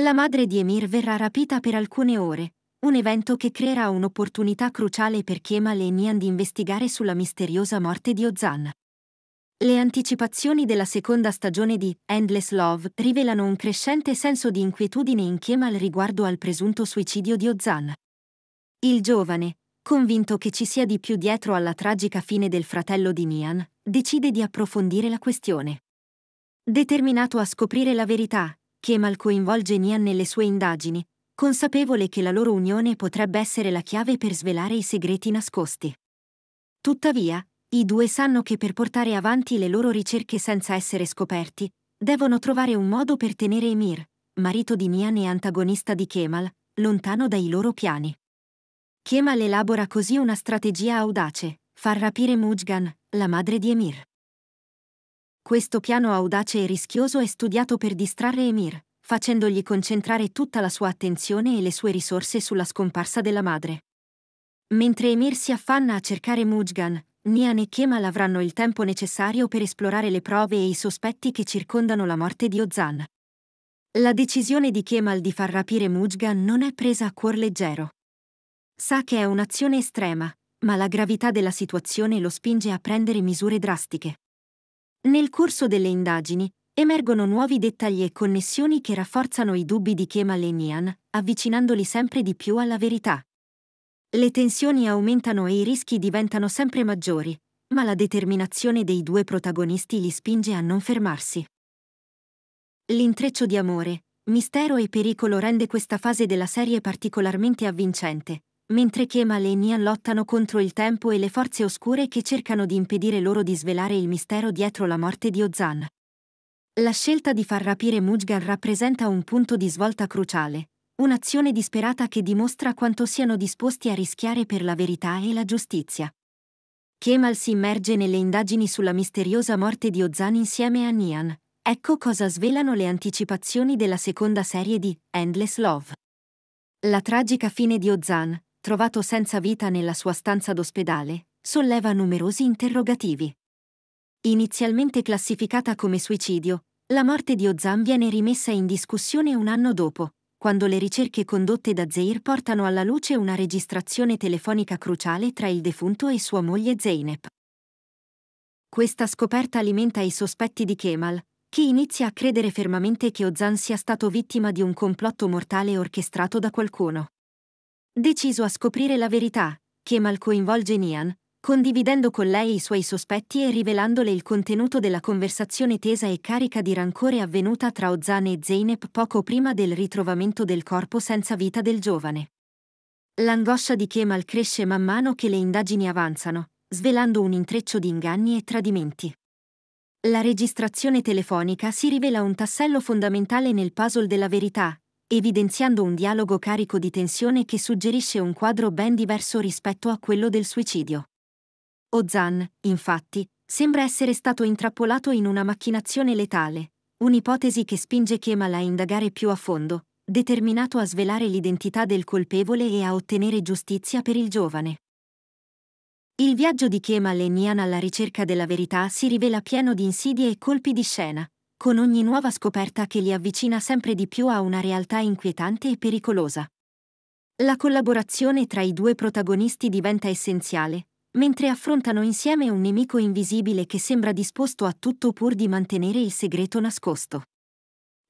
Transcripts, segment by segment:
La madre di Emir verrà rapita per alcune ore, un evento che creerà un'opportunità cruciale per Kemal e Nian di investigare sulla misteriosa morte di Ozan. Le anticipazioni della seconda stagione di Endless Love rivelano un crescente senso di inquietudine in Kemal riguardo al presunto suicidio di Ozan. Il giovane, convinto che ci sia di più dietro alla tragica fine del fratello di Nian, decide di approfondire la questione. Determinato a scoprire la verità, Kemal coinvolge Nian nelle sue indagini, consapevole che la loro unione potrebbe essere la chiave per svelare i segreti nascosti. Tuttavia, i due sanno che per portare avanti le loro ricerche senza essere scoperti, devono trovare un modo per tenere Emir, marito di Nian e antagonista di Kemal, lontano dai loro piani. Kemal elabora così una strategia audace, far rapire Mujgan, la madre di Emir. Questo piano audace e rischioso è studiato per distrarre Emir, facendogli concentrare tutta la sua attenzione e le sue risorse sulla scomparsa della madre. Mentre Emir si affanna a cercare Mujgan, Nian e Kemal avranno il tempo necessario per esplorare le prove e i sospetti che circondano la morte di Ozan. La decisione di Kemal di far rapire Mujgan non è presa a cuor leggero. Sa che è un'azione estrema, ma la gravità della situazione lo spinge a prendere misure drastiche. Nel corso delle indagini emergono nuovi dettagli e connessioni che rafforzano i dubbi di Kemal e Nian, avvicinandoli sempre di più alla verità. Le tensioni aumentano e i rischi diventano sempre maggiori, ma la determinazione dei due protagonisti li spinge a non fermarsi. L'intreccio di amore, mistero e pericolo rende questa fase della serie particolarmente avvincente, mentre Kema e Enya lottano contro il tempo e le forze oscure che cercano di impedire loro di svelare il mistero dietro la morte di Ozan. La scelta di far rapire Mujgan rappresenta un punto di svolta cruciale, un'azione disperata che dimostra quanto siano disposti a rischiare per la verità e la giustizia. Kemal si immerge nelle indagini sulla misteriosa morte di Ozan insieme a Nian. Ecco cosa svelano le anticipazioni della seconda serie di Endless Love. La tragica fine di Ozan, trovato senza vita nella sua stanza d'ospedale, solleva numerosi interrogativi. Inizialmente classificata come suicidio, la morte di Ozan viene rimessa in discussione un anno dopo, quando le ricerche condotte da Zeir portano alla luce una registrazione telefonica cruciale tra il defunto e sua moglie Zeynep. Questa scoperta alimenta i sospetti di Kemal, che inizia a credere fermamente che Ozan sia stato vittima di un complotto mortale orchestrato da qualcuno deciso a scoprire la verità, Kemal coinvolge Nian, condividendo con lei i suoi sospetti e rivelandole il contenuto della conversazione tesa e carica di rancore avvenuta tra Ozan e Zeynep poco prima del ritrovamento del corpo senza vita del giovane. L'angoscia di Kemal cresce man mano che le indagini avanzano, svelando un intreccio di inganni e tradimenti. La registrazione telefonica si rivela un tassello fondamentale nel puzzle della verità, evidenziando un dialogo carico di tensione che suggerisce un quadro ben diverso rispetto a quello del suicidio. Ozan, infatti, sembra essere stato intrappolato in una macchinazione letale, un'ipotesi che spinge Kemal a indagare più a fondo, determinato a svelare l'identità del colpevole e a ottenere giustizia per il giovane. Il viaggio di Kemal e Nian alla ricerca della verità si rivela pieno di insidie e colpi di scena, con ogni nuova scoperta che li avvicina sempre di più a una realtà inquietante e pericolosa. La collaborazione tra i due protagonisti diventa essenziale, mentre affrontano insieme un nemico invisibile che sembra disposto a tutto pur di mantenere il segreto nascosto.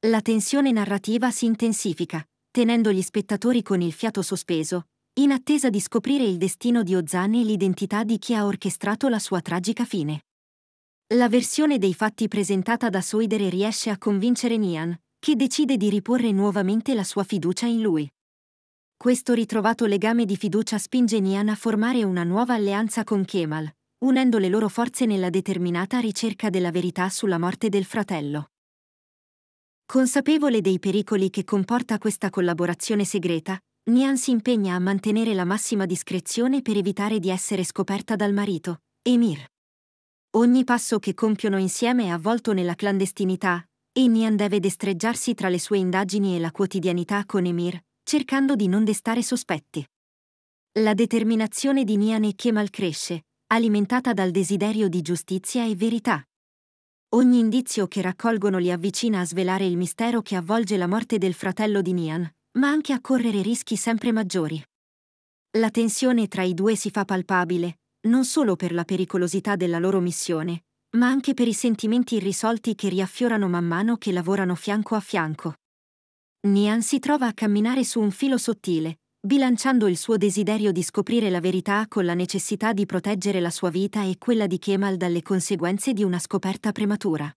La tensione narrativa si intensifica, tenendo gli spettatori con il fiato sospeso, in attesa di scoprire il destino di Ozan e l'identità di chi ha orchestrato la sua tragica fine. La versione dei fatti presentata da Soidere riesce a convincere Nian, che decide di riporre nuovamente la sua fiducia in lui. Questo ritrovato legame di fiducia spinge Nian a formare una nuova alleanza con Kemal, unendo le loro forze nella determinata ricerca della verità sulla morte del fratello. Consapevole dei pericoli che comporta questa collaborazione segreta, Nian si impegna a mantenere la massima discrezione per evitare di essere scoperta dal marito, Emir. Ogni passo che compiono insieme è avvolto nella clandestinità, e Nian deve destreggiarsi tra le sue indagini e la quotidianità con Emir, cercando di non destare sospetti. La determinazione di Nian e Kemal cresce, alimentata dal desiderio di giustizia e verità. Ogni indizio che raccolgono li avvicina a svelare il mistero che avvolge la morte del fratello di Nian, ma anche a correre rischi sempre maggiori. La tensione tra i due si fa palpabile, non solo per la pericolosità della loro missione, ma anche per i sentimenti irrisolti che riaffiorano man mano che lavorano fianco a fianco. Nian si trova a camminare su un filo sottile, bilanciando il suo desiderio di scoprire la verità con la necessità di proteggere la sua vita e quella di Kemal dalle conseguenze di una scoperta prematura.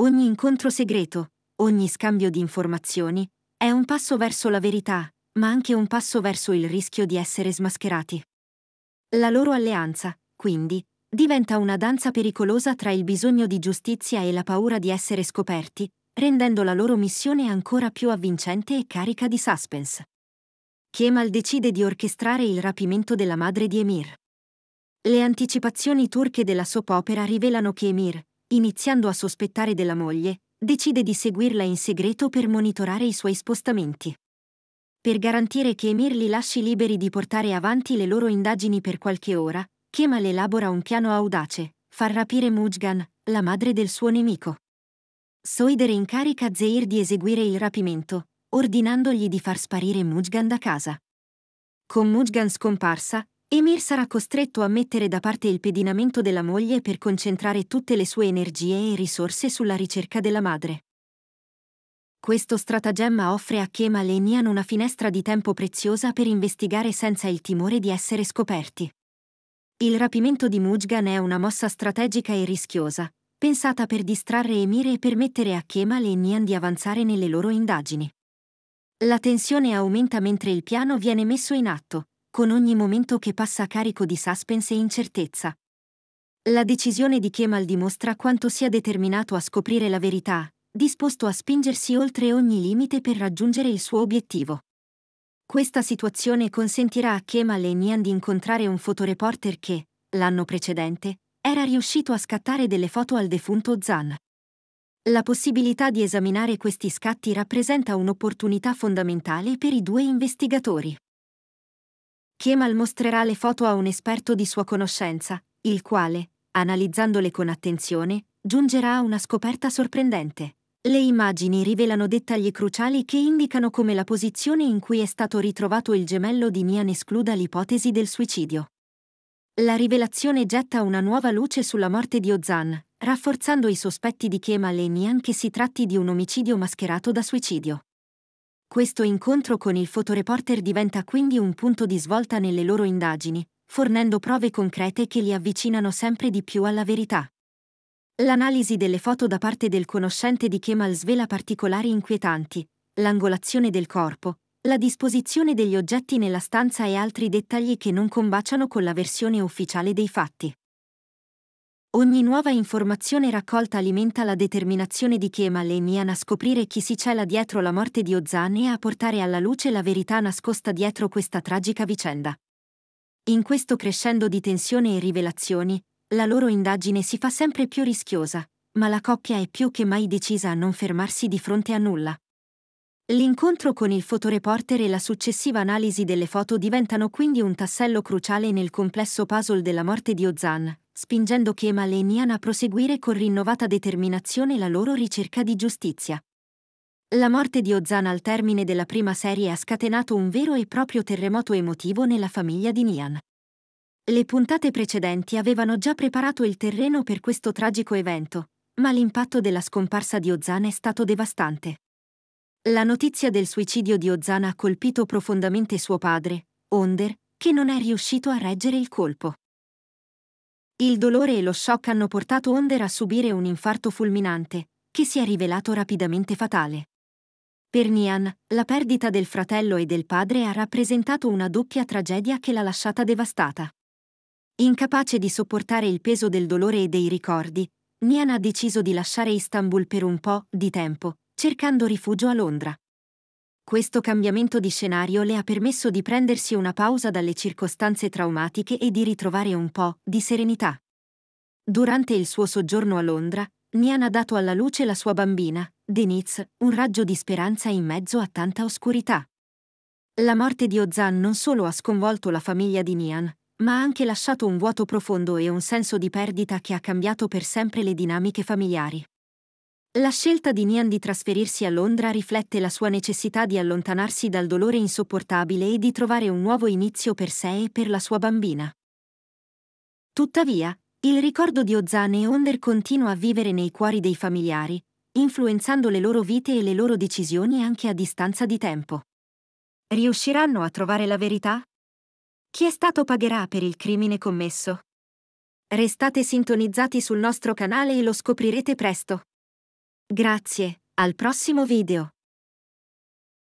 Ogni incontro segreto, ogni scambio di informazioni, è un passo verso la verità, ma anche un passo verso il rischio di essere smascherati. La loro alleanza, quindi, diventa una danza pericolosa tra il bisogno di giustizia e la paura di essere scoperti, rendendo la loro missione ancora più avvincente e carica di suspense. Kemal decide di orchestrare il rapimento della madre di Emir. Le anticipazioni turche della soap opera rivelano che Emir, iniziando a sospettare della moglie, decide di seguirla in segreto per monitorare i suoi spostamenti per garantire che Emir li lasci liberi di portare avanti le loro indagini per qualche ora, Kemal elabora un piano audace, far rapire Mujgan, la madre del suo nemico. Soider incarica Zeir di eseguire il rapimento, ordinandogli di far sparire Mujgan da casa. Con Mujgan scomparsa, Emir sarà costretto a mettere da parte il pedinamento della moglie per concentrare tutte le sue energie e risorse sulla ricerca della madre. Questo stratagemma offre a e Nian una finestra di tempo preziosa per investigare senza il timore di essere scoperti. Il rapimento di Mujgan è una mossa strategica e rischiosa, pensata per distrarre Emire e permettere a Kemal e Nian di avanzare nelle loro indagini. La tensione aumenta mentre il piano viene messo in atto, con ogni momento che passa carico di suspense e incertezza. La decisione di Kemal dimostra quanto sia determinato a scoprire la verità, disposto a spingersi oltre ogni limite per raggiungere il suo obiettivo. Questa situazione consentirà a Kemal e Nian di incontrare un fotoreporter che, l'anno precedente, era riuscito a scattare delle foto al defunto Zan. La possibilità di esaminare questi scatti rappresenta un'opportunità fondamentale per i due investigatori. Kemal mostrerà le foto a un esperto di sua conoscenza, il quale, analizzandole con attenzione, giungerà a una scoperta sorprendente. Le immagini rivelano dettagli cruciali che indicano come la posizione in cui è stato ritrovato il gemello di Mian escluda l'ipotesi del suicidio. La rivelazione getta una nuova luce sulla morte di Ozan, rafforzando i sospetti di Kemal e Mian che si tratti di un omicidio mascherato da suicidio. Questo incontro con il fotoreporter diventa quindi un punto di svolta nelle loro indagini, fornendo prove concrete che li avvicinano sempre di più alla verità. L'analisi delle foto da parte del conoscente di Kemal svela particolari inquietanti, l'angolazione del corpo, la disposizione degli oggetti nella stanza e altri dettagli che non combaciano con la versione ufficiale dei fatti. Ogni nuova informazione raccolta alimenta la determinazione di Kemal e Mian a scoprire chi si cela dietro la morte di Ozan e a portare alla luce la verità nascosta dietro questa tragica vicenda. In questo crescendo di tensione e rivelazioni, la loro indagine si fa sempre più rischiosa, ma la coppia è più che mai decisa a non fermarsi di fronte a nulla. L'incontro con il fotoreporter e la successiva analisi delle foto diventano quindi un tassello cruciale nel complesso puzzle della morte di Ozan, spingendo Kemal e Nian a proseguire con rinnovata determinazione la loro ricerca di giustizia. La morte di Ozan al termine della prima serie ha scatenato un vero e proprio terremoto emotivo nella famiglia di Nian. Le puntate precedenti avevano già preparato il terreno per questo tragico evento, ma l'impatto della scomparsa di Ozana è stato devastante. La notizia del suicidio di Ozana ha colpito profondamente suo padre, Onder, che non è riuscito a reggere il colpo. Il dolore e lo shock hanno portato Onder a subire un infarto fulminante, che si è rivelato rapidamente fatale. Per Nian, la perdita del fratello e del padre ha rappresentato una doppia tragedia che l'ha lasciata devastata. Incapace di sopportare il peso del dolore e dei ricordi, Nian ha deciso di lasciare Istanbul per un po' di tempo, cercando rifugio a Londra. Questo cambiamento di scenario le ha permesso di prendersi una pausa dalle circostanze traumatiche e di ritrovare un po' di serenità. Durante il suo soggiorno a Londra, Nian ha dato alla luce la sua bambina, Denise, un raggio di speranza in mezzo a tanta oscurità. La morte di Ozan non solo ha sconvolto la famiglia di Nian, ma ha anche lasciato un vuoto profondo e un senso di perdita che ha cambiato per sempre le dinamiche familiari. La scelta di Nian di trasferirsi a Londra riflette la sua necessità di allontanarsi dal dolore insopportabile e di trovare un nuovo inizio per sé e per la sua bambina. Tuttavia, il ricordo di Ozan e Onder continua a vivere nei cuori dei familiari, influenzando le loro vite e le loro decisioni anche a distanza di tempo. Riusciranno a trovare la verità? Chi è stato pagherà per il crimine commesso? Restate sintonizzati sul nostro canale e lo scoprirete presto. Grazie, al prossimo video.